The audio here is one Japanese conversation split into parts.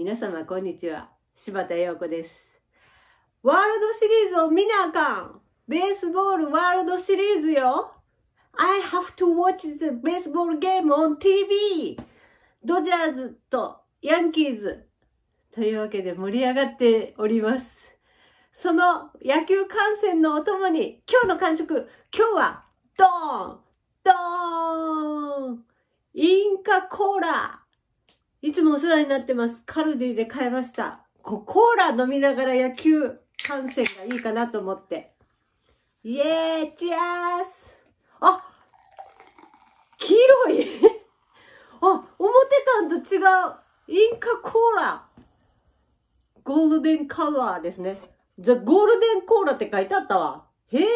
皆様こんにちは柴田陽子ですワールドシリーズを見なあかんベースボールワールドシリーズよ I have to watch the baseball game on TV ドジャーズとヤンキーズというわけで盛り上がっておりますその野球観戦のお供に今日の感触今日はドーンドーンインカコーラいつもお世話になってます。カルディで買いました。コーラ飲みながら野球観戦がいいかなと思って。イエーイチアースあ黄色い あ、思ってたんと違うインカコーラゴールデンカラーですね。ザ・ゴールデンコーラって書いてあったわ。へえ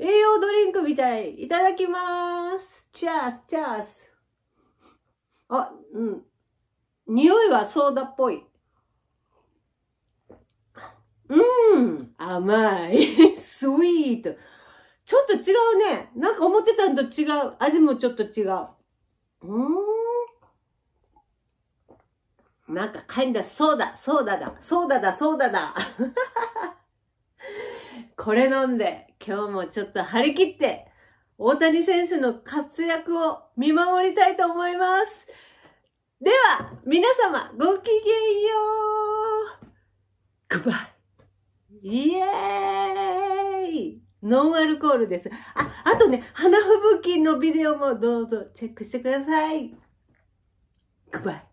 栄養ドリンクみたい。いただきますチャースチャースあ、うん。匂いはソーダっぽい。うん、甘い。スイート。ちょっと違うね。なんか思ってたんと違う。味もちょっと違う。うーん。なんかかんだ、ソーダ、ソーダだ、ソーダだ、ソーダだ。これ飲んで、今日もちょっと張り切って大谷選手の活躍を見守りたいと思います。では、皆様、ごきげんよう。グバイ。イエーイノンアルコールです。あ、あとね、花吹雪のビデオもどうぞチェックしてください。グバイ。